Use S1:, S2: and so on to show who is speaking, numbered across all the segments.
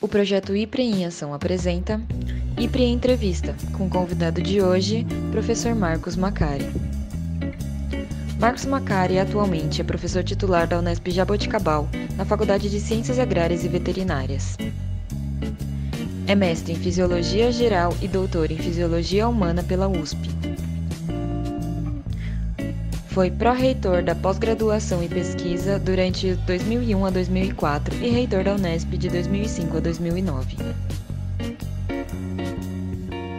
S1: O projeto IPRE em Ação apresenta IPRE Entrevista, com o convidado de hoje, professor Marcos Macari. Marcos Macari atualmente é professor titular da Unesp Jaboticabal, na Faculdade de Ciências Agrárias e Veterinárias. É mestre em Fisiologia Geral e doutor em Fisiologia Humana pela USP. Foi pró-reitor da pós-graduação e pesquisa durante 2001 a 2004 e reitor da Unesp de 2005 a 2009.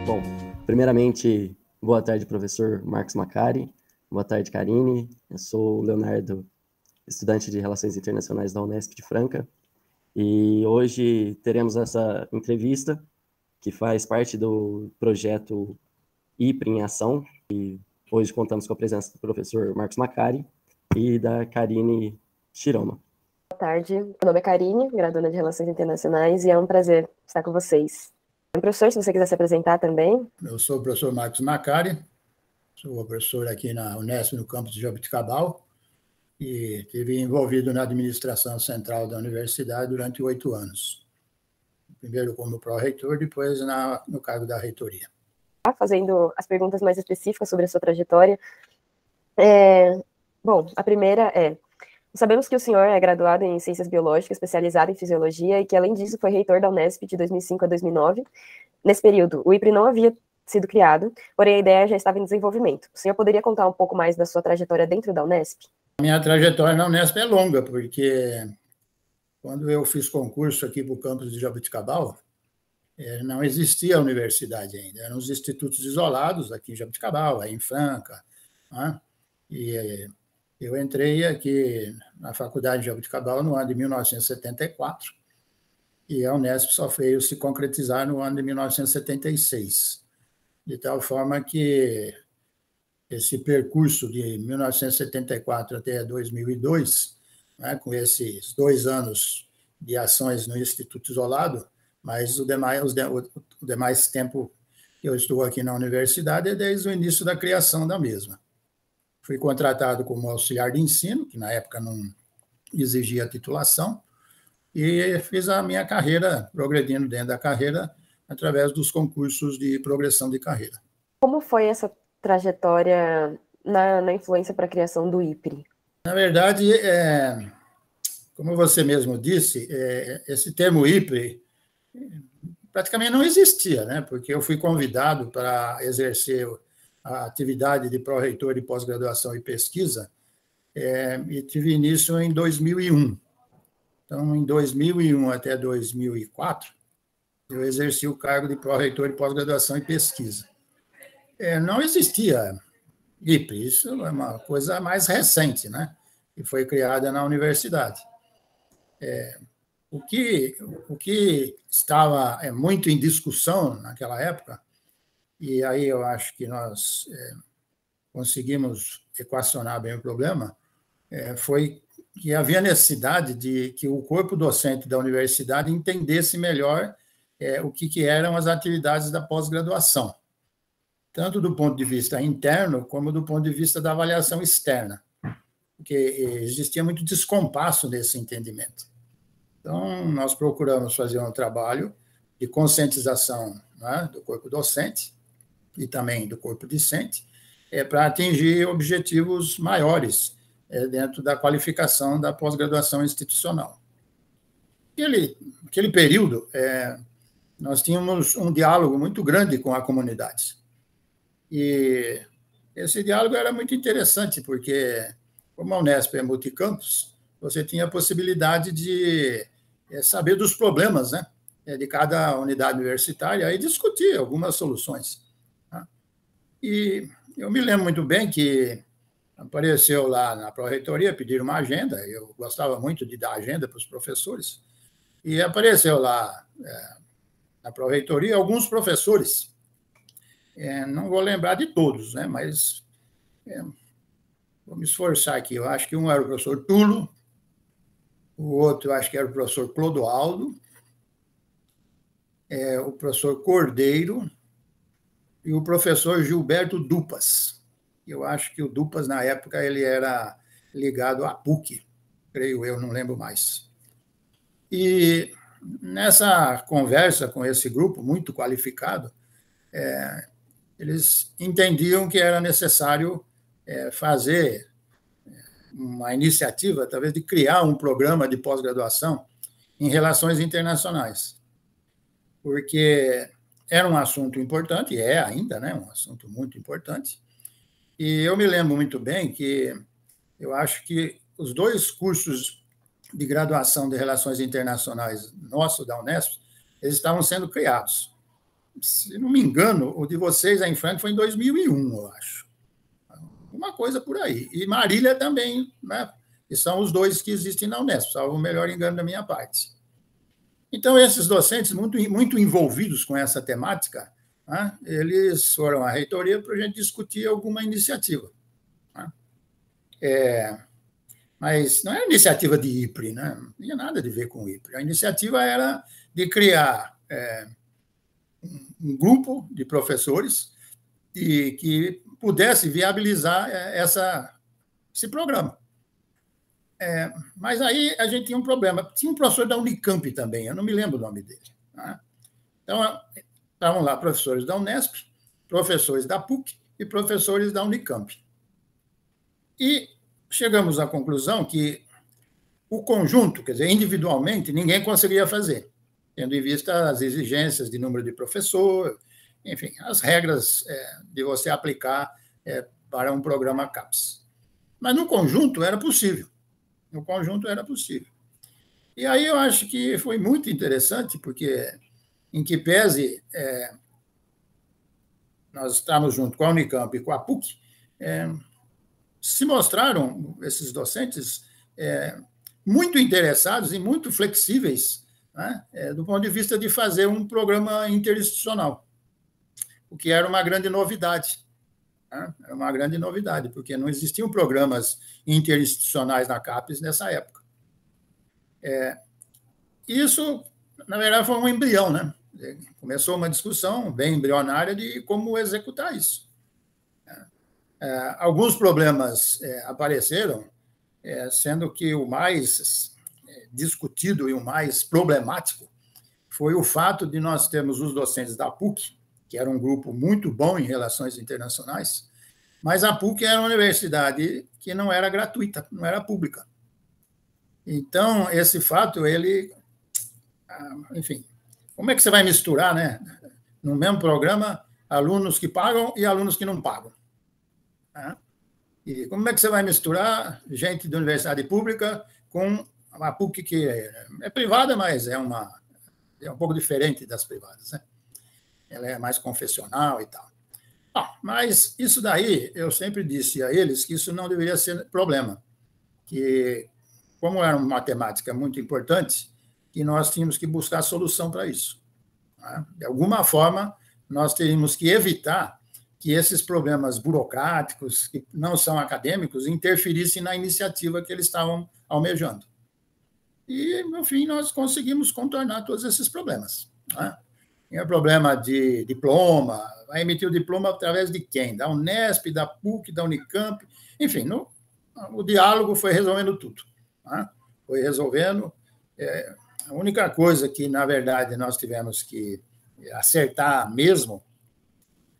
S2: Bom, primeiramente, boa tarde, professor Marcos Macari. Boa tarde, Karine. Eu sou o Leonardo, estudante de Relações Internacionais da Unesp de Franca. E hoje teremos essa entrevista que faz parte do projeto IPRE em Ação, que Hoje contamos com a presença do professor Marcos Macari e da Karine Chiroma.
S1: Boa tarde, meu nome é Karine, graduanda de Relações Internacionais, e é um prazer estar com vocês. Professor, se você quiser se apresentar também.
S3: Eu sou o professor Marcos Macari, sou professor aqui na Unesp, no campus de Jabuticabal, e estive envolvido na administração central da universidade durante oito anos. Primeiro como pró-reitor, depois na, no cargo da reitoria.
S1: Tá fazendo as perguntas mais específicas sobre a sua trajetória. É, bom, a primeira é: sabemos que o senhor é graduado em Ciências Biológicas, especializado em Fisiologia, e que, além disso, foi reitor da Unesp de 2005 a 2009. Nesse período, o IPRI não havia sido criado, porém a ideia já estava em desenvolvimento. O senhor poderia contar um pouco mais da sua trajetória dentro da Unesp?
S3: Minha trajetória na Unesp é longa, porque quando eu fiz concurso aqui para o campus de Jabuticabal, é, não existia a universidade ainda, eram os institutos isolados aqui em Jabuticabal, aí em Franca. Né? E eh, eu entrei aqui na faculdade de Jabuticabal no ano de 1974 e a Unesp só veio se concretizar no ano de 1976, de tal forma que esse percurso de 1974 até 2002, né, com esses dois anos de ações no Instituto Isolado, mas o demais, os de, o, demais tempo que eu estou aqui na universidade é desde o início da criação da mesma. Fui contratado como auxiliar de ensino, que na época não exigia titulação, e fiz a minha carreira progredindo dentro da carreira através dos concursos de progressão de carreira.
S1: Como foi essa trajetória na, na influência para a criação do IPRI?
S3: Na verdade, é, como você mesmo disse, é, esse termo IPRI praticamente não existia, né? Porque eu fui convidado para exercer a atividade de pró-reitor de pós-graduação e pesquisa é, e tive início em 2001. Então, em 2001 até 2004, eu exerci o cargo de pró-reitor de pós-graduação e pesquisa. É, não existia IPE, isso é uma coisa mais recente, né? E foi criada na universidade. É, o que, o que estava é, muito em discussão naquela época, e aí eu acho que nós é, conseguimos equacionar bem o problema, é, foi que havia necessidade de que o corpo docente da universidade entendesse melhor é, o que, que eram as atividades da pós-graduação, tanto do ponto de vista interno como do ponto de vista da avaliação externa, porque é, existia muito descompasso nesse entendimento. Então, nós procuramos fazer um trabalho de conscientização né, do corpo docente e também do corpo discente, é, para atingir objetivos maiores é, dentro da qualificação da pós-graduação institucional. Aquele, aquele período, é, nós tínhamos um diálogo muito grande com a comunidade. E esse diálogo era muito interessante, porque, como a Unesp é multicampus, você tinha a possibilidade de é saber dos problemas né, é, de cada unidade universitária e discutir algumas soluções. Tá? E eu me lembro muito bem que apareceu lá na pró-reitoria, uma agenda, eu gostava muito de dar agenda para os professores, e apareceu lá é, na pró-reitoria alguns professores, é, não vou lembrar de todos, né, mas é, vou me esforçar aqui, eu acho que um era o professor Tulo, o outro acho que era o professor Clodoaldo, é, o professor Cordeiro e o professor Gilberto Dupas. Eu acho que o Dupas, na época, ele era ligado à PUC, creio eu, não lembro mais. E nessa conversa com esse grupo muito qualificado, é, eles entendiam que era necessário é, fazer uma iniciativa, talvez, de criar um programa de pós-graduação em relações internacionais, porque era um assunto importante, e é ainda, né, um assunto muito importante. E eu me lembro muito bem que eu acho que os dois cursos de graduação de relações internacionais nosso da Unesp, eles estavam sendo criados. Se não me engano, o de vocês aí em Franca foi em 2001, eu acho alguma coisa por aí. E Marília também, né? E são os dois que existem na Unesp, salvo o melhor engano da minha parte. Então, esses docentes, muito, muito envolvidos com essa temática, né? eles foram à reitoria para a gente discutir alguma iniciativa. Né? É, mas não era é iniciativa de IPRE, né? não tinha nada a ver com IPRI. IPRE. A iniciativa era de criar é, um grupo de professores e que pudesse viabilizar é, essa, esse programa. É, mas aí a gente tinha um problema. Tinha um professor da Unicamp também, eu não me lembro o nome dele. Tá? Então, estavam lá professores da Unesp, professores da PUC e professores da Unicamp. E chegamos à conclusão que o conjunto, quer dizer, individualmente, ninguém conseguia fazer, tendo em vista as exigências de número de professor, enfim, as regras é, de você aplicar é, para um programa CAPES. Mas no conjunto era possível. No conjunto era possível. E aí eu acho que foi muito interessante, porque, em que pese é, nós estamos junto com a Unicamp e com a PUC, é, se mostraram esses docentes é, muito interessados e muito flexíveis né, é, do ponto de vista de fazer um programa interinstitucional o que era uma grande novidade. Né? Era uma grande novidade, porque não existiam programas interinstitucionais na CAPES nessa época. É, isso, na verdade, foi um embrião, né? Começou uma discussão bem embrionária de como executar isso. Né? É, alguns problemas é, apareceram, é, sendo que o mais é, discutido e o mais problemático foi o fato de nós termos os docentes da PUC que era um grupo muito bom em relações internacionais, mas a PUC era uma universidade que não era gratuita, não era pública. Então, esse fato, ele. Ah, enfim, como é que você vai misturar, né? No mesmo programa, alunos que pagam e alunos que não pagam. Né? E como é que você vai misturar gente de universidade pública com a PUC, que é, é privada, mas é, uma, é um pouco diferente das privadas, né? ela é mais confessional e tal. mas isso daí, eu sempre disse a eles que isso não deveria ser problema, que como era uma matemática muito importante, que nós tínhamos que buscar solução para isso. Né? De alguma forma, nós teríamos que evitar que esses problemas burocráticos, que não são acadêmicos, interferissem na iniciativa que eles estavam almejando. E, no fim, nós conseguimos contornar todos esses problemas. Né? tinha problema de diploma, vai emitir o diploma através de quem? Da Unesp, da PUC, da Unicamp, enfim, no, o diálogo foi resolvendo tudo. Né? Foi resolvendo. É, a única coisa que, na verdade, nós tivemos que acertar mesmo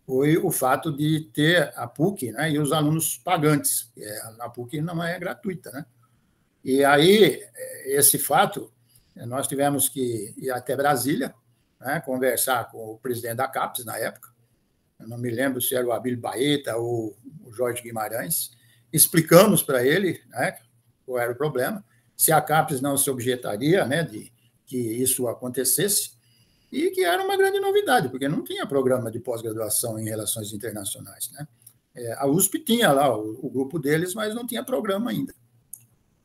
S3: foi o fato de ter a PUC né, e os alunos pagantes. É, a PUC não é gratuita. Né? E aí, é, esse fato, nós tivemos que ir até Brasília, né, conversar com o presidente da CAPES na época, eu não me lembro se era o Abílio Baeta ou o Jorge Guimarães, explicamos para ele né, qual era o problema, se a CAPES não se objetaria né, de que isso acontecesse, e que era uma grande novidade, porque não tinha programa de pós-graduação em relações internacionais. Né? É, a USP tinha lá o, o grupo deles, mas não tinha programa ainda.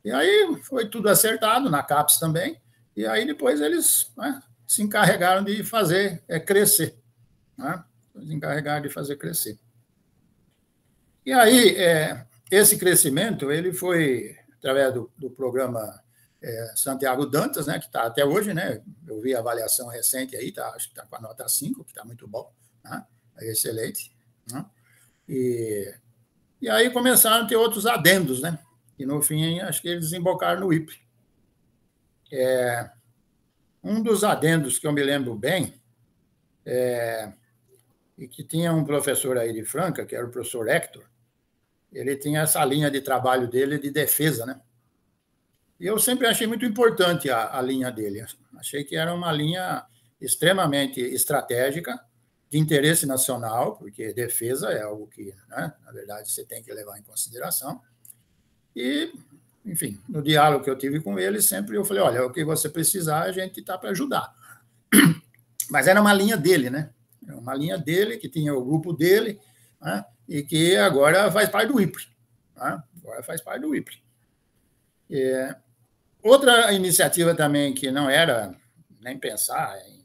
S3: E aí foi tudo acertado, na CAPES também, e aí depois eles né, se encarregaram de fazer é, crescer. Né? Se encarregaram de fazer crescer. E aí, é, esse crescimento ele foi através do, do programa é, Santiago Dantas, né, que está até hoje, né, eu vi a avaliação recente aí, tá, acho que está com a nota 5, que está muito bom, né, é excelente. Né, e, e aí começaram a ter outros adendos, né, e no fim acho que eles desembocaram no IP. É, um dos adendos que eu me lembro bem, é, e que tinha um professor aí de Franca, que era o professor Hector, ele tinha essa linha de trabalho dele de defesa, né? E eu sempre achei muito importante a, a linha dele. Achei que era uma linha extremamente estratégica, de interesse nacional, porque defesa é algo que, né, na verdade, você tem que levar em consideração. E enfim, no diálogo que eu tive com ele, sempre eu falei: olha, o que você precisar, a gente está para ajudar. Mas era uma linha dele, né? Era uma linha dele, que tinha o grupo dele, né? e que agora faz parte do IPRE. Né? Agora faz parte do IPRE. É... Outra iniciativa também que não era nem pensar em,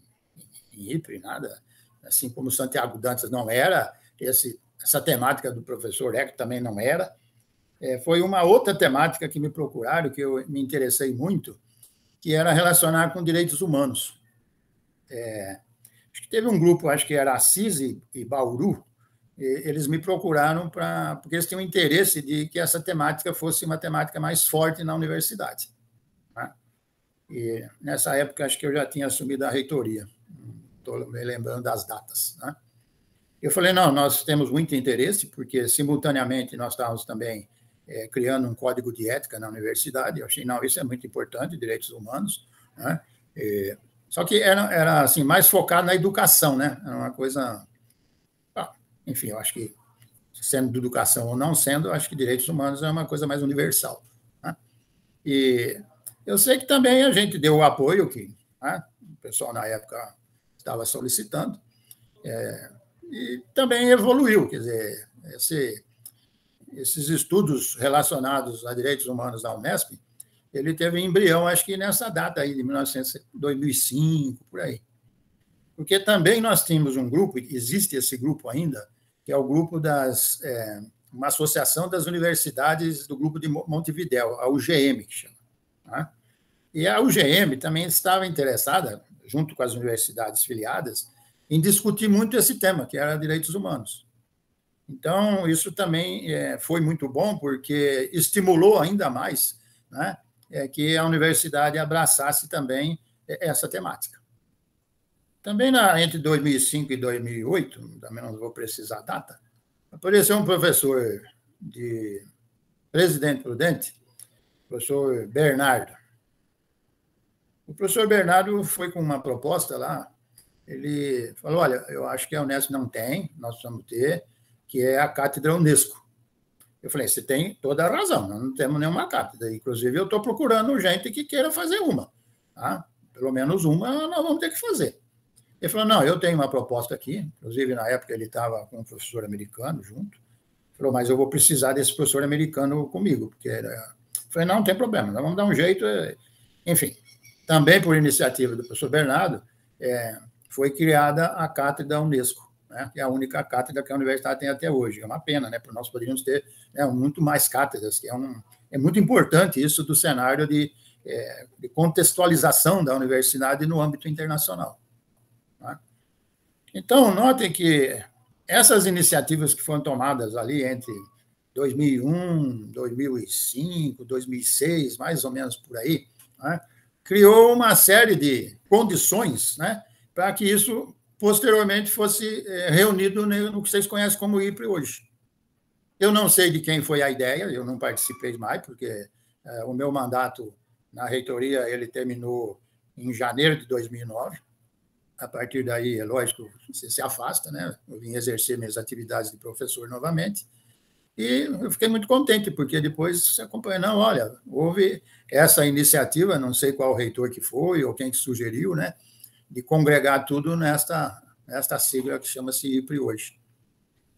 S3: em IPRE, nada, assim como Santiago Dantas não era, esse, essa temática do professor Eco também não era, é, foi uma outra temática que me procuraram, que eu me interessei muito, que era relacionar com direitos humanos. É, acho que teve um grupo, acho que era Assis e, e Bauru, e, eles me procuraram para porque eles tinham interesse de que essa temática fosse uma temática mais forte na universidade. Tá? E nessa época acho que eu já tinha assumido a reitoria. Estou me lembrando das datas. Né? Eu falei, não, nós temos muito interesse, porque simultaneamente nós estávamos também é, criando um código de ética na universidade. Eu achei, não, isso é muito importante, direitos humanos. Né? É, só que era, era assim, mais focado na educação, né? Era uma coisa. Ah, enfim, eu acho que, sendo de educação ou não sendo, eu acho que direitos humanos é uma coisa mais universal. Né? E eu sei que também a gente deu o apoio que né? o pessoal na época estava solicitando. É, e também evoluiu, quer dizer, esse esses estudos relacionados a direitos humanos da Unesp, ele teve embrião, acho que nessa data aí, de 1900, 2005, por aí. Porque também nós tínhamos um grupo, existe esse grupo ainda, que é o grupo das. É, uma associação das universidades do grupo de Montevidéu, a UGM, que chama. Né? E a UGM também estava interessada, junto com as universidades filiadas, em discutir muito esse tema, que era direitos humanos. Então, isso também é, foi muito bom, porque estimulou ainda mais né, é, que a universidade abraçasse também é, essa temática. Também na, entre 2005 e 2008, também não vou precisar a data, apareceu um professor de Presidente Prudente, professor Bernardo. O professor Bernardo foi com uma proposta lá, ele falou, olha, eu acho que a Unesco não tem, nós precisamos ter, que é a Cátedra Unesco. Eu falei, você tem toda a razão, nós não temos nenhuma cátedra. Inclusive, eu estou procurando gente que queira fazer uma. Tá? Pelo menos uma nós vamos ter que fazer. Ele falou, não, eu tenho uma proposta aqui. Inclusive, na época, ele estava com um professor americano junto. falou, mas eu vou precisar desse professor americano comigo. porque era... Eu falei, não, não tem problema, nós vamos dar um jeito. É, enfim, também por iniciativa do professor Bernardo, é, foi criada a Cátedra Unesco né, que é a única cátedra que a universidade tem até hoje. É uma pena, né, porque nós poderíamos ter né, muito mais cátedras, que é, um, é muito importante isso do cenário de, é, de contextualização da universidade no âmbito internacional. Né. Então, notem que essas iniciativas que foram tomadas ali entre 2001, 2005, 2006, mais ou menos por aí, né, criou uma série de condições né, para que isso posteriormente fosse é, reunido no que vocês conhecem como IPRE hoje. Eu não sei de quem foi a ideia, eu não participei mais, porque é, o meu mandato na reitoria ele terminou em janeiro de 2009. A partir daí, é lógico, você se afasta, né? Eu vim exercer minhas atividades de professor novamente. E eu fiquei muito contente, porque depois você acompanha, não, olha, houve essa iniciativa, não sei qual reitor que foi ou quem que sugeriu, né? de congregar tudo nesta, nesta sigla que chama-se IPRI hoje.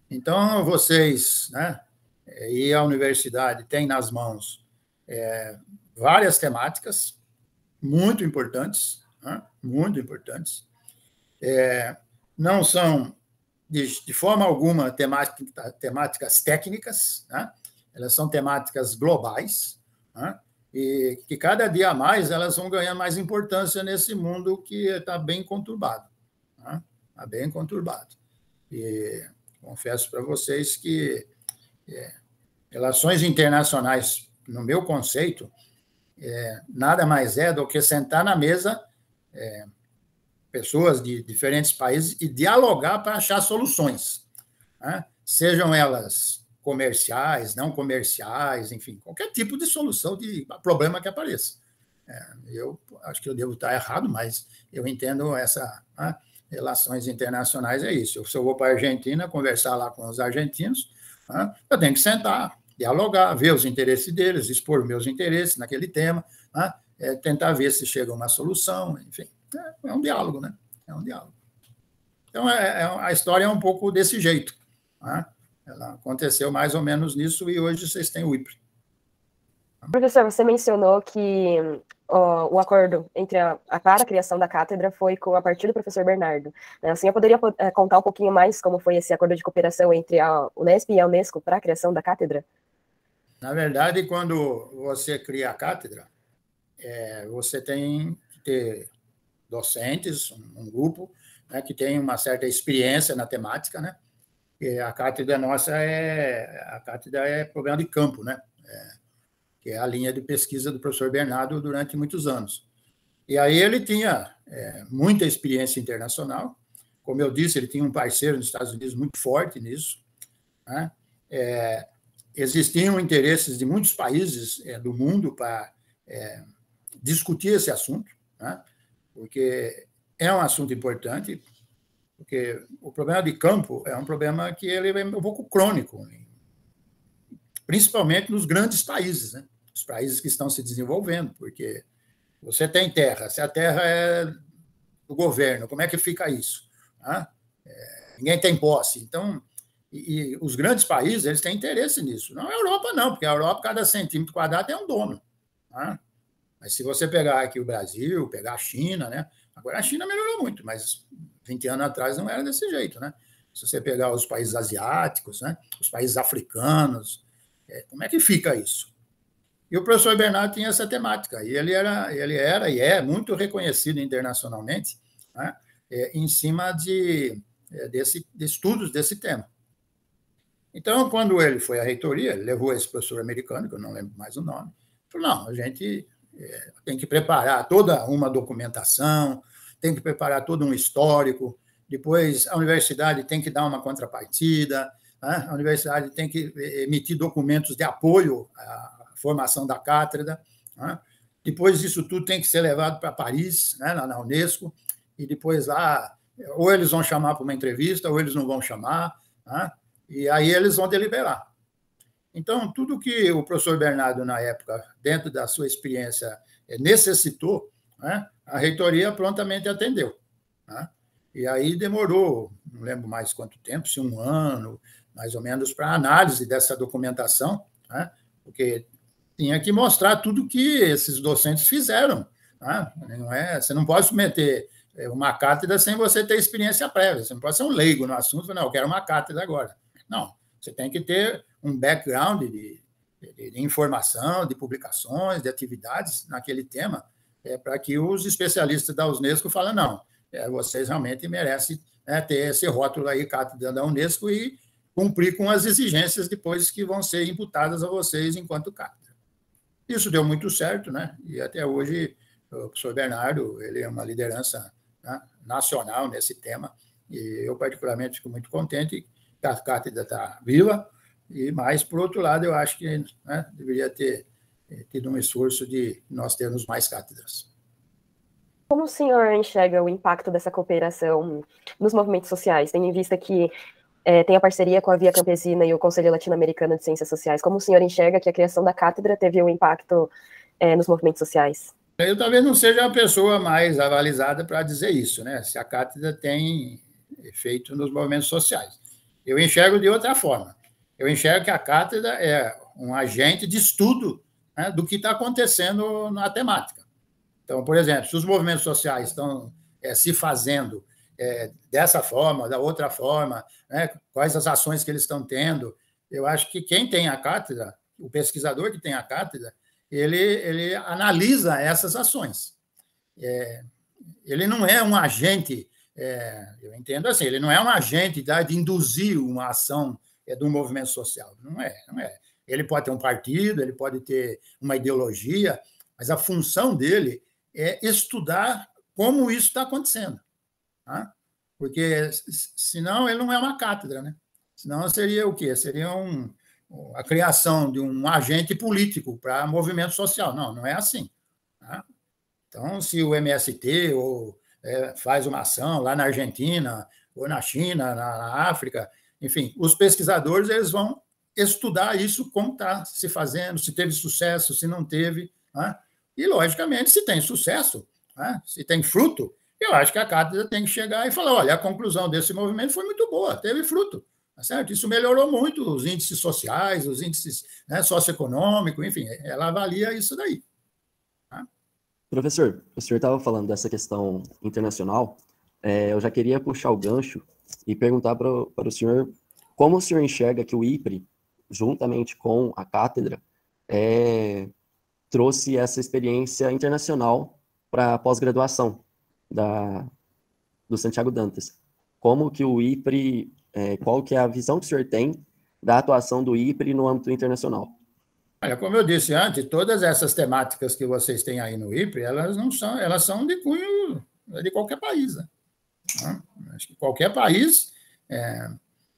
S3: Então, vocês né, é, e a universidade têm nas mãos é, várias temáticas muito importantes, né, muito importantes. É, não são, de, de, forma alguma, temática, temáticas técnicas, né, elas são temáticas globais, né, e que cada dia a mais elas vão ganhar mais importância nesse mundo que está bem conturbado. Está né? Tá bem conturbado. E confesso para vocês que é, relações internacionais, no meu conceito, é, nada mais é do que sentar na mesa é, pessoas de diferentes países e dialogar para achar soluções, né? sejam elas comerciais, não comerciais, enfim, qualquer tipo de solução de problema que apareça. É, eu acho que eu devo estar errado, mas eu entendo essa né, relações internacionais é isso. se eu vou para a Argentina conversar lá com os argentinos, né, eu tenho que sentar, dialogar, ver os interesses deles, expor meus interesses naquele tema, né, é, tentar ver se chega uma solução, enfim, é, é, um diálogo, né? É um diálogo. Então é, é, a história é um pouco desse jeito. Né? Ela aconteceu mais ou menos nisso e hoje vocês têm o IPRE. Professor, você
S1: mencionou que ó, o acordo entre a, a, para a criação da cátedra foi com a partir do professor Bernardo. Né? Assim, eu poderia é, contar um pouquinho mais como foi esse acordo de cooperação entre a Unesp e a Unesco para a criação da cátedra?
S3: Na verdade, quando você cria a cátedra, é, você tem que ter docentes, um, um grupo né, que tem uma certa experiência na temática, né? Porque a cátedra nossa é a cátedra é problema de campo, né? É, que é a linha de pesquisa do professor Bernardo durante muitos anos. E aí ele tinha é, muita experiência internacional. Como eu disse, ele tinha um parceiro nos Estados Unidos muito forte nisso. Né? É, existiam interesses de muitos países é, do mundo para é, discutir esse assunto, né? porque é um assunto importante porque o problema de campo é um problema que ele é um pouco crônico, né? principalmente nos grandes países, né? os países que estão se desenvolvendo, porque você tem terra, se a terra é do governo, como é que fica isso? Né? é, ninguém tem posse. Então, e, e, os grandes países eles têm interesse nisso. Não a Europa, não, porque a Europa, cada centímetro quadrado tem é um dono. Né? mas se você pegar aqui o Brasil, pegar a China, né? Agora a China melhorou muito, mas 20 anos atrás não era desse jeito, né? Se você pegar os países asiáticos, né? os países africanos, é, como é que fica isso? E o professor Bernardo tinha essa temática, e ele era, ele era e é muito reconhecido internacionalmente né? é, em cima de, é, desse, de estudos desse tema. Então, quando ele foi à reitoria, ele levou esse professor americano, que eu não lembro mais o nome, falou: não, a gente é, tem que preparar toda uma documentação, tem que preparar todo um histórico, depois a universidade tem que dar uma contrapartida, né? a universidade tem que eh, emitir documentos de apoio à formação da cátedra. Né? Depois disso tudo tem que ser levado para Paris, né? na Unesco, e depois lá, ou eles vão chamar para uma entrevista, ou eles não vão chamar, né, e aí eles vão deliberar. Então, tudo que o professor Bernardo, na época, dentro da sua experiência, eh, necessitou, né? A reitoria prontamente atendeu. Né? E aí demorou, não lembro mais quanto tempo, se um ano, mais ou menos, para análise dessa documentação, né? porque tinha que mostrar tudo que esses docentes fizeram. Né? Não é, você não pode submeter é, uma cátedra sem você ter experiência prévia. Você não pode ser um leigo no assunto, não, eu quero uma cátedra agora. Não, você tem que ter um background de, de, de informação, de publicações, de atividades naquele tema, é, para que os especialistas da Unesco falem, não, é, vocês realmente merecem né, ter esse rótulo aí, cátedra da Unesco, e cumprir com as exigências depois que vão ser imputadas a vocês enquanto cátedra. Isso deu muito certo, né? E até hoje o professor Bernardo, ele é uma liderança né, nacional nesse tema, e eu particularmente fico muito contente que a cátedra está viva, e mais, por outro lado, eu acho que né, deveria ter é, tido um esforço de nós termos mais cátedras.
S1: Como o senhor enxerga o impacto dessa cooperação nos movimentos sociais, tendo em vista que é, tem a parceria com a Via Campesina e o Conselho Latino-Americano de Ciências Sociais? Como o senhor enxerga que a criação da cátedra teve um impacto
S3: é, nos movimentos sociais? Eu talvez não seja a pessoa mais avalizada para dizer isso, né? Se a cátedra tem efeito nos movimentos sociais. Eu enxergo de outra forma. Eu enxergo que a cátedra é um agente de estudo né, do que está acontecendo na temática. Então, por exemplo, se os movimentos sociais estão é, se fazendo é, dessa forma, da outra forma, né, quais as ações que eles estão tendo, eu acho que quem tem a cátedra, o pesquisador que tem a cátedra, ele, ele analisa essas ações. É, ele não é um agente, é, eu entendo assim, ele não é um agente de induzir uma ação é, de um movimento social. Não é, não é. Ele pode ter um partido, ele pode ter uma ideologia, mas a função dele é estudar como isso está acontecendo. Tá? Porque senão ele não é uma cátedra, né? Senão seria o quê? Seria um, a criação de um agente político para movimento social. Não, não é assim. Tá? Então, se o MST ou, é, faz uma ação lá na Argentina, ou na China, na, na África, enfim, os pesquisadores eles vão estudar isso, como está se fazendo, se teve sucesso, se não teve. Né? E, logicamente, se tem sucesso, né? se tem fruto, eu acho que a cátedra tem que chegar e falar: olha, a conclusão desse movimento foi muito boa, teve fruto. Tá certo? Isso melhorou muito os índices sociais, os índices né, socioeconômicos, enfim, ela avalia isso daí.
S2: Tá? Professor, o senhor estava falando dessa questão internacional, é, eu já queria puxar o gancho e perguntar para, para o senhor como o senhor enxerga que o IPRE juntamente com a cátedra, é, trouxe essa experiência internacional para a pós-graduação da, do Santiago Dantas. Como que o IPRE, é, qual que é a visão que o senhor tem da atuação do IPRE no âmbito internacional?
S3: Olha, como eu disse antes, todas essas temáticas que vocês têm aí no IPRE, elas não são, elas são de cunho é de qualquer país. Né? né? Acho que qualquer país é,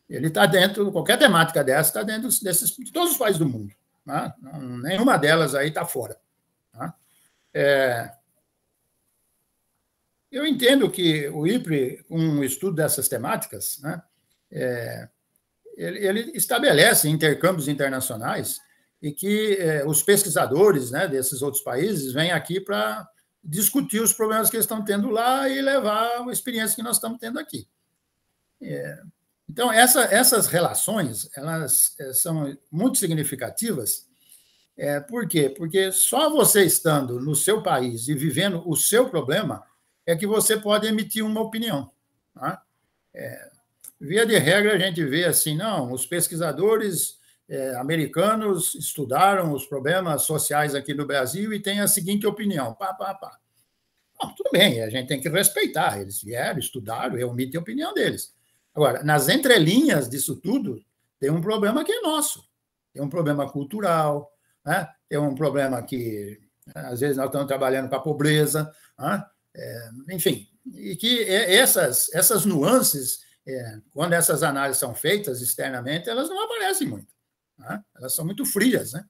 S3: ele está dentro, qualquer temática dessa está dentro desses, de todos os países do mundo. Né? Nenhuma delas aí está fora. Né? É, eu entendo que o IPRE, com um o estudo dessas temáticas, né, é, ele, ele, estabelece intercâmbios internacionais e que é, os pesquisadores né, desses outros países vêm aqui para discutir os problemas que eles estão tendo lá e levar a experiência que nós estamos tendo aqui. É, então, essa, essas relações elas eh, são muito significativas. É, por quê? Porque só você estando no seu país e vivendo o seu problema é que você pode emitir uma opinião. Tá? É, via de regra, a gente vê assim, não, os pesquisadores é, americanos estudaram os problemas sociais aqui no Brasil e têm a seguinte opinião, pá, pá, pá. Bom, tudo bem, a gente tem que respeitar, eles vieram, estudaram, eu omito a opinião deles. Agora, nas entrelinhas disso tudo, tem um problema que é nosso. Tem um problema cultural, né? tem um problema que, às vezes, nós estamos trabalhando com a pobreza, né? é, enfim. E que essas, essas nuances, é, quando essas análises são feitas externamente, elas não aparecem muito. Né? Elas são muito frias. Né?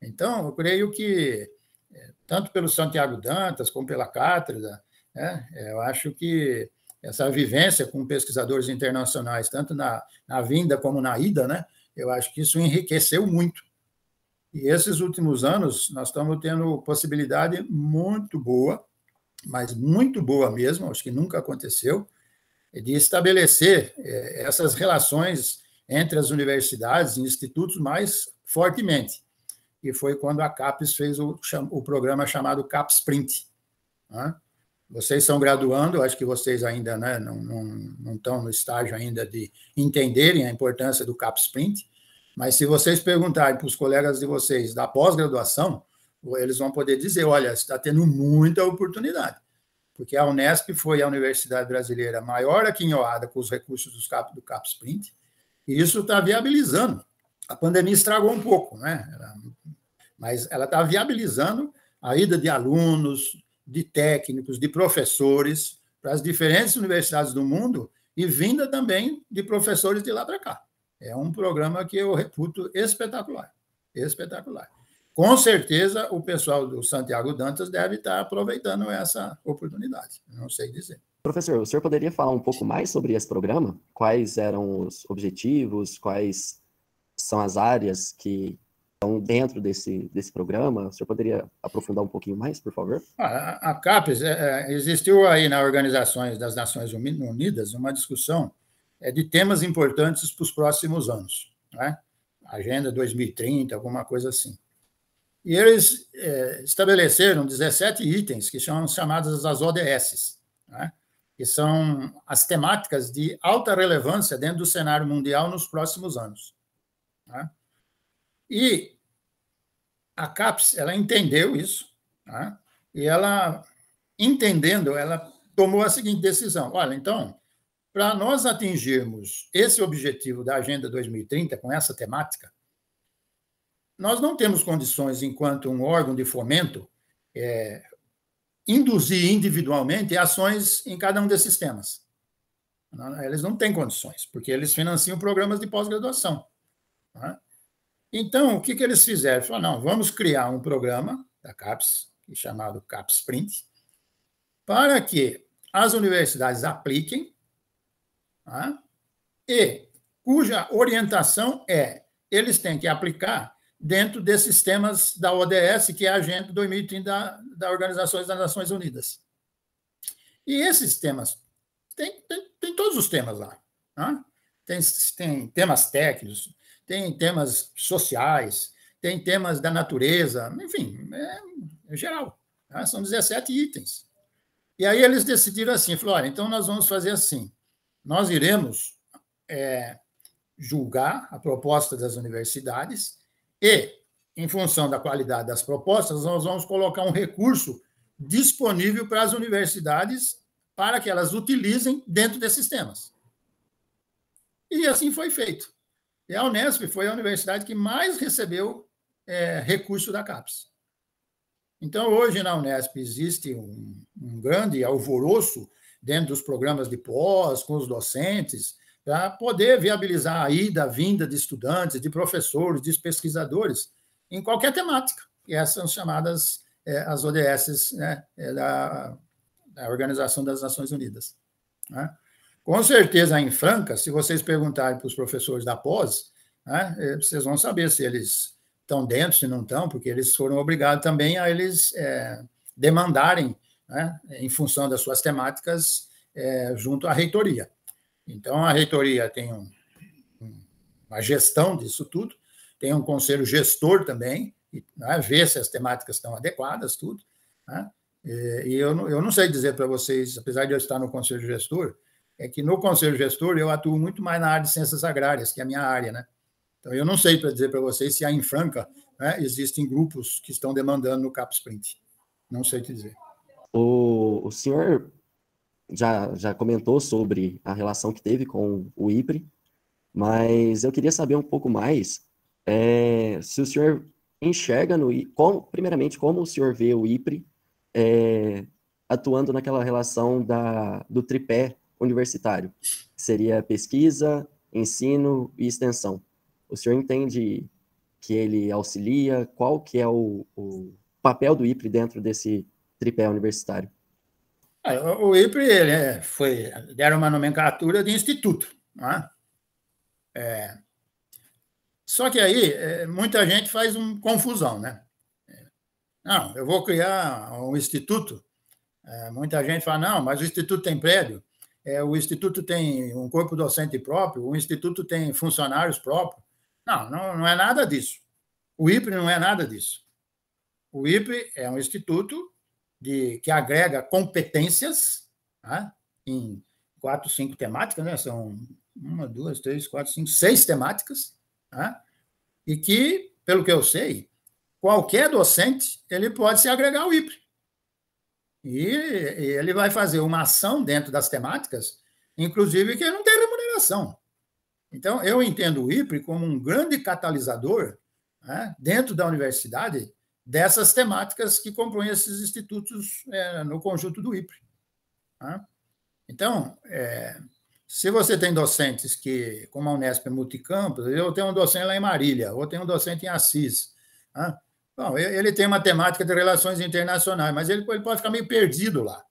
S3: Então, eu creio que, é, tanto pelo Santiago Dantas como pela Cátedra, né? É, eu acho que essa vivência com pesquisadores internacionais, tanto na, na vinda como na ida, né? Eu acho que isso enriqueceu muito. E esses últimos anos, nós estamos tendo possibilidade muito boa, mas muito boa mesmo, acho que nunca aconteceu, de estabelecer é, essas relações entre as universidades e institutos mais fortemente. E foi quando a CAPES fez o, o programa chamado CAPES Print. Né? Vocês são graduando, acho que vocês ainda né, não, não, não estão no estágio ainda de entenderem a importância do Sprint, mas se vocês perguntarem para os colegas de vocês da pós-graduação, eles vão poder dizer, olha, está tendo muita oportunidade, porque a Unesp foi a universidade brasileira maior aqui em Oada com os recursos do, CAP, do CAPSprint, e isso está viabilizando. A pandemia estragou um pouco, né? mas ela está viabilizando a ida de alunos, de técnicos, de professores para as diferentes universidades do mundo e vinda também de professores de lá para cá. É um programa que eu reputo espetacular, espetacular. Com certeza o pessoal do Santiago Dantas deve estar aproveitando essa oportunidade, não sei dizer.
S2: Professor, o senhor poderia falar um pouco mais sobre esse programa? Quais eram os objetivos, quais são as áreas que, estão dentro desse, desse programa. O senhor poderia aprofundar um pouquinho mais, por favor?
S3: Ah, a, a CAPES, é, é, existiu aí na Organizações das Nações Unidas uma discussão é, de temas importantes para os próximos anos, né? Agenda 2030, alguma coisa assim. E eles é, estabeleceram 17 itens que são chamadas as ODS, né? que são as temáticas de alta relevância dentro do cenário mundial nos próximos anos. Né? E a CAPES, ela entendeu isso, tá? e ela, entendendo, ela tomou a seguinte decisão: olha, então, para nós atingirmos esse objetivo da Agenda 2030, com essa temática, nós não temos condições, enquanto um órgão de fomento, é, induzir individualmente ações em cada um desses temas. Eles não têm condições, porque eles financiam programas de pós-graduação. Tá? Então, o que, que eles fizeram? Falaram, não, vamos criar um programa da CAPES, chamado CAPES Sprint, para que as universidades apliquem tá? e cuja orientação é eles têm que aplicar dentro desses temas da ODS, que é a Agenda 2030 da, da das Nações Unidas. E esses temas, tem, tem, tem todos os temas lá. Né? Tem, tem temas técnicos, tem temas sociais, tem temas da natureza, enfim, é, é geral. Tá? São 17 itens. E aí eles decidiram assim, falaram, olha, então nós vamos fazer assim, nós iremos é, julgar a proposta das universidades e, em função da qualidade das propostas, nós vamos colocar um recurso disponível para as universidades para que elas utilizem dentro desses temas. E assim foi feito. E a Unesp foi a universidade que mais recebeu é, recurso da CAPES. Então, hoje na Unesp existe um, um grande alvoroço dentro dos programas de pós, com os docentes, para poder viabilizar a ida, a vinda de estudantes, de professores, de pesquisadores, em qualquer temática. E essas são chamadas é, as ODSs né, é, da, da Organização das Nações Unidas. Né? Com certeza, em Franca, se vocês perguntarem para os professores da pós, né, eh, vocês vão saber se eles estão dentro, se não estão, porque eles foram obrigados também a eles é, demandarem, né, em função das suas temáticas, é, junto à reitoria. Então, a reitoria tem um, uma gestão disso tudo, tem um conselho gestor também, e, né, ver se as temáticas estão adequadas, tudo. Né? E, eu, eu não sei dizer para vocês, apesar de eu estar no conselho gestor, é que no conselho gestor eu atuo muito mais na área de ciências agrárias, que é a minha área, né? Então eu não sei para dizer para vocês se em Franca, né, existem grupos que estão demandando no Sprint. Não sei te dizer.
S2: O, o senhor já, já comentou sobre a relação que teve com o IPRE, mas eu queria saber um pouco mais é, se o senhor enxerga no como, primeiramente como o senhor vê o IPRE é, atuando naquela relação da, do tripé universitário, que seria pesquisa, ensino e extensão. O senhor entende que ele auxilia? Qual que é o, o papel do IPRE dentro desse tripé universitário?
S3: Ah, o IPRE ele é, foi, deram uma nomenclatura de instituto. É? é? só que aí é, muita gente faz uma confusão, né? Não, eu vou criar um instituto. muita gente fala, não, mas o instituto tem prédio é, o Instituto tem um corpo docente próprio, o Instituto tem funcionários próprios. Não, não, não é nada disso. O IPRE não é nada disso. O IPRE é um instituto de, que agrega competências tá? em quatro, cinco temáticas, né? são uma, duas, três, quatro, cinco, seis temáticas, tá? e que, pelo que eu sei, qualquer docente ele pode se agregar ao IPRE. E ele vai fazer uma ação dentro das temáticas, inclusive que não tem remuneração. Então, eu entendo o IPRE como um grande catalisador né, dentro da universidade dessas temáticas que compõem esses institutos é, no conjunto do IPRE. Né. Então, é, se você tem docentes que, como a Unesp é multicampus, eu tenho um docente lá em Marília, ou tenho um docente em Assis, né, Bom, ele tem matemática de relações internacionais, mas ele, ele pode ficar meio perdido lá.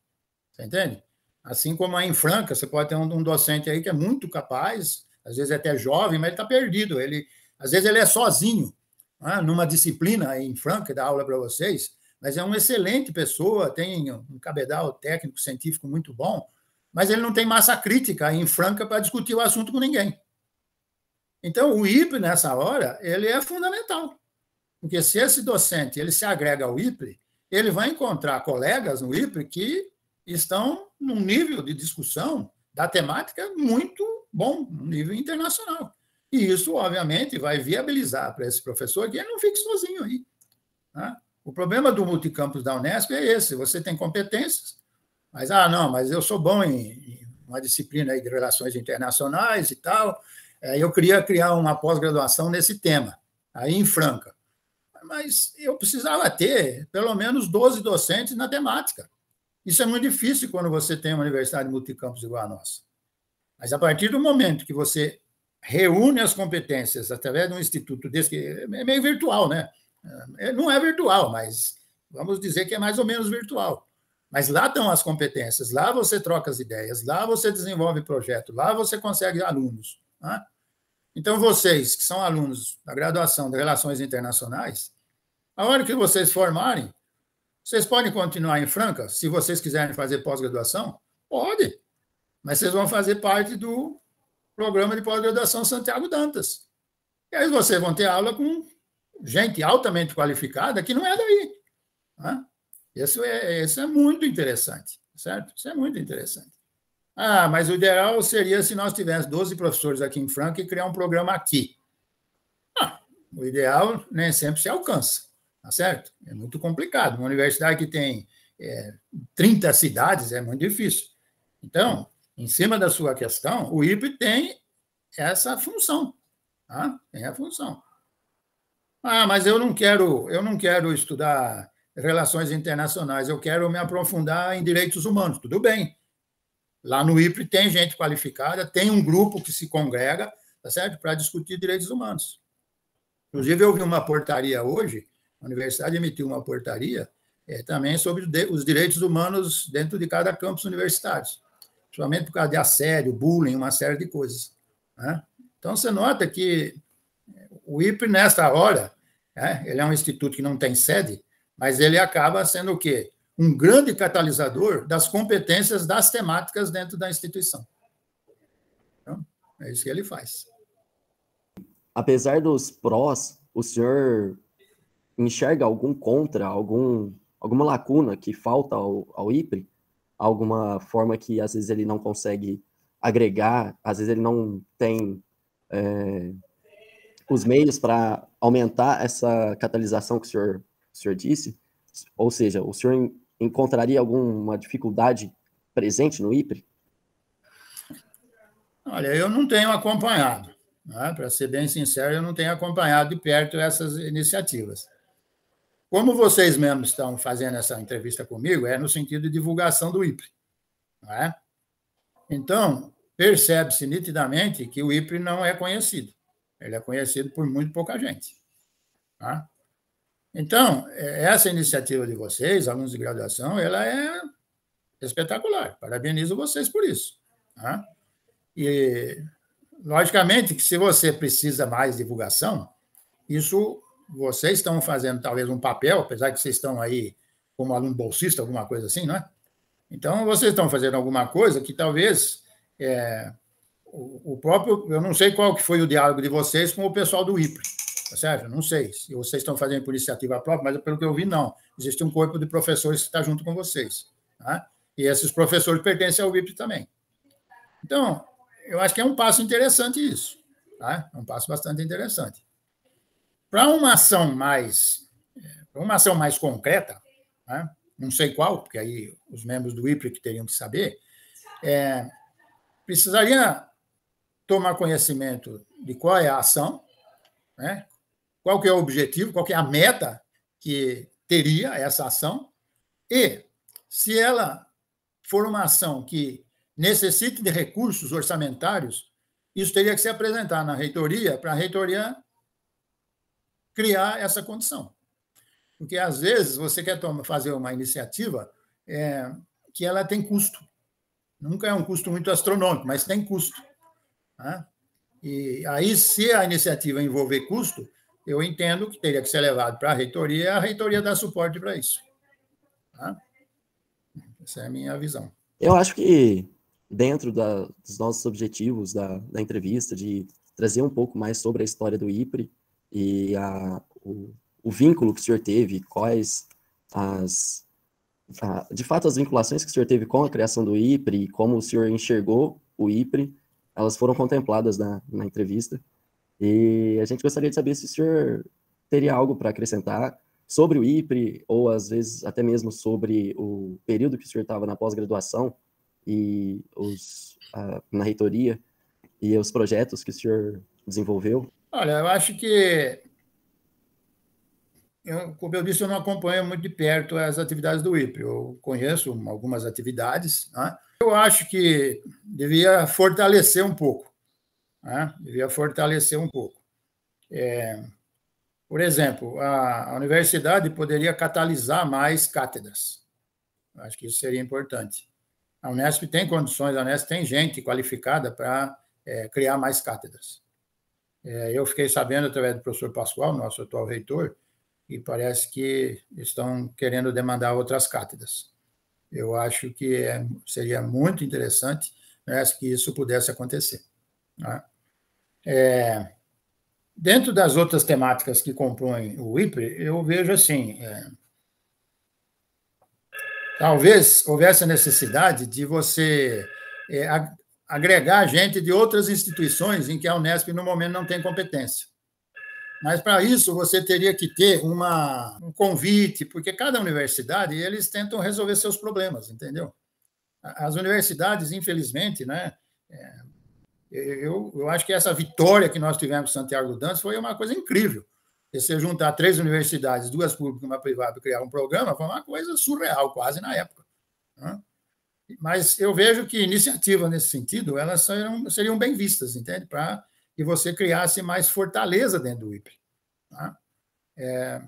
S3: Você entende? Assim como em Franca, você pode ter um, um docente aí que é muito capaz, às vezes é até jovem, mas ele está perdido. Ele, às vezes ele é sozinho, né? numa disciplina em Franca, dá aula para vocês, mas é uma excelente pessoa, tem um cabedal técnico, científico muito bom, mas ele não tem massa crítica em Franca para discutir o assunto com ninguém. Então, o IP, nessa hora, ele é fundamental. Porque se esse docente ele se agrega ao IPRE, ele vai encontrar colegas no IPRE que estão num nível de discussão da temática muito bom, um nível internacional. E isso, obviamente, vai viabilizar para esse professor que ele não fique sozinho aí. Né? O problema do multicampus da Unesp é esse: você tem competências, mas, ah, não, mas eu sou bom em, uma disciplina de relações internacionais e tal, é, eu queria criar uma pós-graduação nesse tema, aí em Franca mas eu precisava ter pelo menos 12 docentes na temática. Isso é muito difícil quando você tem uma universidade multicampus igual a nossa. Mas a partir do momento que você reúne as competências através de um instituto desse, que é, é meio virtual, né? É, não é virtual, mas vamos dizer que é mais ou menos virtual. Mas lá estão as competências, lá você troca as ideias, lá você desenvolve projeto, lá você consegue alunos. Né? Então, vocês que são alunos da graduação de Relações Internacionais, a hora que vocês formarem, vocês podem continuar em Franca, se vocês quiserem fazer pós-graduação? Pode. Mas vocês vão fazer parte do programa de pós-graduação Santiago Dantas. E aí vocês vão ter aula com gente altamente qualificada que não é daí. Né? Isso, é, isso é muito interessante, certo? Isso é muito interessante. Ah, mas o ideal seria se nós tivéssemos 12 professores aqui em Franca e criar um programa aqui. Ah, o ideal nem sempre se alcança tá certo? É muito complicado. Uma universidade que tem é, 30 cidades é muito difícil. Então, em cima da sua questão, o IP tem essa função, tá? Tem a função. Ah, mas eu não quero, eu não quero estudar relações internacionais, eu quero me aprofundar em direitos humanos. Tudo bem. Lá no IPRE tem gente qualificada, tem um grupo que se congrega, tá certo? Para discutir direitos humanos. Inclusive eu vi uma portaria hoje a universidade emitiu uma portaria é, também sobre os direitos humanos dentro de cada campus universitário, principalmente por causa de assédio, bullying, uma série de coisas. Né? Então, você nota que é, o IP nesta hora, é, ele é um instituto que não tem sede, mas ele acaba sendo o quê? Um grande catalisador das competências das temáticas dentro da instituição. Então, é isso que ele faz.
S2: Apesar dos prós, o senhor enxerga algum contra, algum, alguma lacuna que falta ao, ao IPRE, alguma forma que às vezes ele não consegue agregar, às vezes ele não tem é, os meios para aumentar essa catalisação que o senhor, o senhor disse? Ou seja, o senhor encontraria alguma dificuldade presente no IPRE?
S3: Olha, eu não tenho acompanhado. Né? Para ser bem sincero, eu não tenho acompanhado de perto essas iniciativas. Como vocês mesmos estão fazendo essa entrevista comigo, é no sentido de divulgação do IPRE. Não é? Então, percebe-se nitidamente que o IPRE não é conhecido. Ele é conhecido por muito pouca gente. Tá? Então, é, essa iniciativa de vocês, alunos de graduação, ela é espetacular. Parabenizo vocês por isso. Tá? E, logicamente, que se você precisa mais divulgação, isso vocês estão fazendo talvez um papel, apesar que vocês estão aí como aluno bolsista, alguma coisa assim, não é? Então, vocês estão fazendo alguma coisa que talvez é, o, o, próprio... Eu não sei qual que foi o diálogo de vocês com o pessoal do IPRE, tá certo? Não sei se vocês estão fazendo por iniciativa própria, mas pelo que eu vi, não. Existe um corpo de professores que está junto com vocês, tá? E esses professores pertencem ao IPRE também. Então, eu acho que é um passo interessante isso, tá? É um passo bastante interessante. Para uma ação mais uma ação mais concreta, né? não sei qual, porque aí os membros do IPRE que teriam que saber, é, precisaria tomar conhecimento de qual é a ação, né? qual que é o objetivo, qual que é a meta que teria essa ação, e se ela for uma ação que necessite de recursos orçamentários, isso teria que se apresentar na reitoria, para a reitoria criar essa condição. Porque, às vezes, você quer tomar, fazer uma iniciativa é, que ela tem custo. Nunca é um custo muito astronômico, mas tem custo. Né? E aí, se a iniciativa envolver custo, eu entendo que teria que ser levado para a reitoria e a reitoria dá suporte para isso. Tá? Essa é a minha visão. Eu acho
S2: que dentro da, dos nossos objetivos da, da, entrevista, de trazer um pouco mais sobre a história do IPRE, e a, o, o vínculo que o senhor teve, quais as, a, de fato, as vinculações que o senhor teve com a criação do IPRE e como o senhor enxergou o IPRE, elas foram contempladas na, na entrevista. E a gente gostaria de saber se o senhor teria algo para acrescentar sobre o IPRE, ou às vezes até mesmo sobre o período que o senhor estava na pós-graduação e os, na reitoria, e os projetos que o senhor desenvolveu.
S3: Olha, eu acho que. Eu, como eu disse, eu não acompanho muito de perto as atividades do IPRE. Eu conheço algumas atividades. Né? Eu acho que devia fortalecer um pouco. Né? Devia fortalecer um pouco. É, por exemplo, a, a, universidade poderia catalisar mais cátedras. Eu acho que isso seria importante. A Unesp tem condições, a Unesp tem gente qualificada para é, criar mais cátedras. É, eu fiquei sabendo através do professor Pascoal, nosso atual reitor, e parece que estão querendo demandar outras cátedras. Eu acho que é, seria muito interessante né, que isso pudesse acontecer. Né? É, dentro das outras temáticas que compõem o IPRE, eu vejo assim: é, talvez houvesse a necessidade de você é, agregar gente de outras instituições em que a Unesp, no momento, não tem competência. Mas, para isso, você teria que ter uma, um convite, porque cada universidade, eles tentam resolver seus problemas, entendeu? As universidades, infelizmente, né, é, eu, eu acho que essa vitória que nós tivemos com Santiago do Dantes foi uma coisa incrível. você juntar três universidades, duas públicas e uma privada, criar um programa, foi uma coisa surreal, quase na época. Né? Mas eu vejo que iniciativas nesse sentido, elas seriam, seriam bem vistas, entende? Para que você criasse mais fortaleza dentro do IPRE. Tá? É,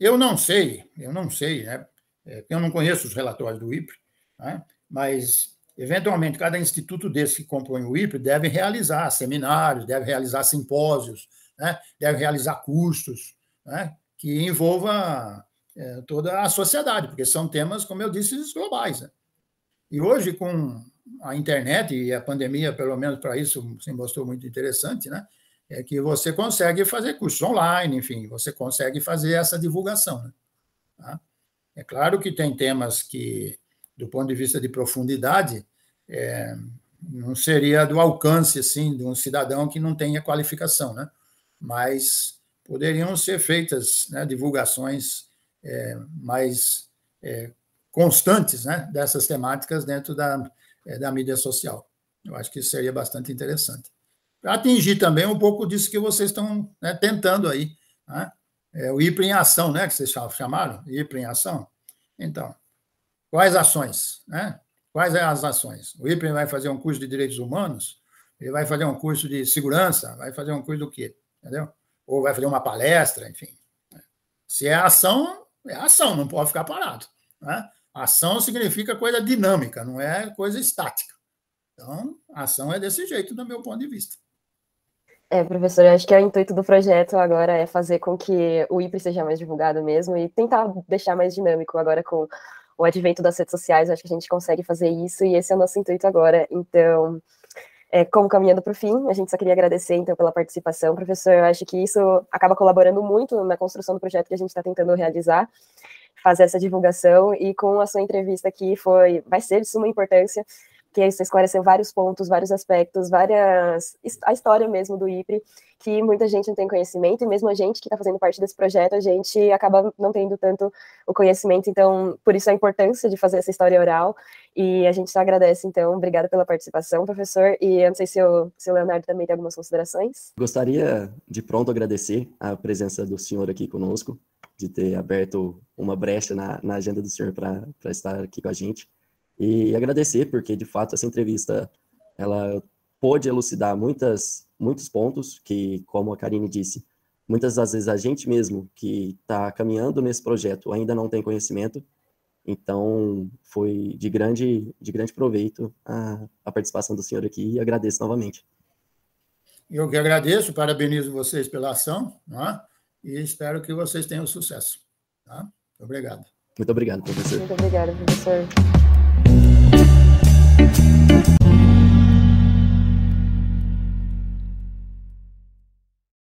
S3: eu não sei, eu não sei, né? É, eu não conheço os relatórios do IPRE, né? mas, eventualmente, cada instituto desse que compõe o IPRE deve realizar seminários, deve realizar simpósios, né? deve realizar cursos, né? que envolva é, toda a sociedade, porque são temas, como eu disse, globais. Né? E hoje, com a internet e a pandemia, pelo menos para isso, se mostrou muito interessante, né? É que você consegue fazer cursos online, enfim, você consegue fazer essa divulgação. Né? Tá? É claro que tem temas que, do ponto de vista de profundidade, é, não seria do alcance assim de um cidadão que não tenha qualificação, né? Mas poderiam ser feitas né, divulgações é, mais é, constantes né, dessas temáticas dentro da, eh, da mídia social. Eu acho que isso seria bastante interessante. Para atingir também um pouco disso que vocês estão né, tentando aí, né? é o IPRE em ação, né, que vocês chamaram, IPRE em ação. Então, quais ações? Né? Quais são é as ações? O IPRE vai fazer um curso de direitos humanos, ele vai fazer um curso de segurança, vai fazer um curso do quê? Entendeu? Ou vai fazer uma palestra, enfim. Né. Se é ação, é ação, não pode ficar parado. Né? Ação significa coisa dinâmica, não é coisa estática. Então, ação é desse jeito, do meu ponto de vista.
S1: É, professor, eu acho que é o intuito do projeto agora é fazer com que o IPRI seja mais divulgado mesmo e tentar deixar mais dinâmico agora com o advento das redes sociais, acho que a gente consegue fazer isso e esse é o nosso intuito agora. Então, é, como caminhando para o fim, a gente só queria agradecer então pela participação, professor. Eu acho que isso acaba colaborando muito na construção do projeto que a gente está tentando realizar fazer essa divulgação e com a sua entrevista aqui foi vai ser de suma importância que isso esclareceu vários pontos, vários aspectos, várias a história mesmo do IPRE, que muita gente não tem conhecimento, e mesmo a gente que está fazendo parte desse projeto, a gente acaba não tendo tanto o conhecimento, então por isso a importância de fazer essa história oral, e a gente só agradece, então, obrigada pela participação, professor, e eu não sei se o, se o Leonardo também tem algumas considerações.
S2: Gostaria de pronto agradecer a presença do senhor aqui conosco, de ter aberto uma brecha na, na agenda do senhor para estar aqui com a gente e agradecer, porque de fato essa entrevista ela pôde elucidar muitas, muitos pontos que, como a Karine disse, muitas das vezes a gente mesmo que está caminhando nesse projeto ainda não tem conhecimento, então foi de grande, de grande proveito a, a participação do senhor aqui e agradeço novamente.
S3: Eu que agradeço, parabenizo vocês pela ação né? e espero que vocês tenham sucesso. Tá? Obrigado.
S2: Muito obrigado, professor. Muito
S3: obrigado, professor.